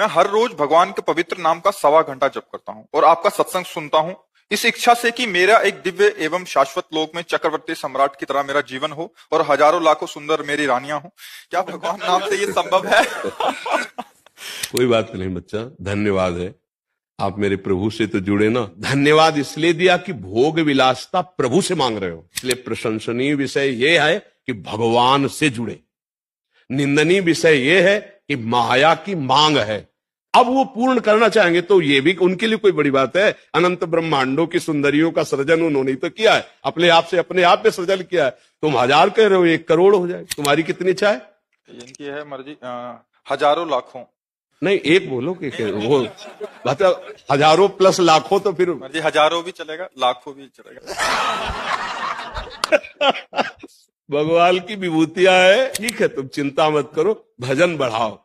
मैं हर रोज भगवान के पवित्र नाम का सवा घंटा जप करता हूँ और आपका सत्संग सुनता हूँ इस इच्छा से कि मेरा एक दिव्य एवं शाश्वत लोक में चक्रवर्ती सम्राट की तरह मेरा जीवन हो और हजारों लाखों सुंदर मेरी रानियां हो क्या भगवान नाम से ये संभव है कोई बात नहीं बच्चा धन्यवाद है आप मेरे प्रभु से तो जुड़े ना धन्यवाद इसलिए दिया कि भोग विलासता प्रभु से मांग रहे हो इसलिए प्रशंसनीय विषय यह है कि भगवान से जुड़े निंदनीय विषय यह है कि माया की मांग है अब वो पूर्ण करना चाहेंगे तो ये भी उनके लिए कोई बड़ी बात है अनंत ब्रह्मांडों की सुंदरियों का सृजन उन्होंने तो किया है अपने आप से अपने आप में सृजन किया है तुम हजार कह रहे हो एक करोड़ हो जाए तुम्हारी कितनी इच्छा है इनकी है मर्जी हजारों लाखों नहीं एक बोलो कि वो मतलब हजारों प्लस लाखों तो फिर मर्जी हजारों भी चलेगा लाखों भी चलेगा भगवान की विभूतियां है ठीक है तुम चिंता मत करो भजन बढ़ाओ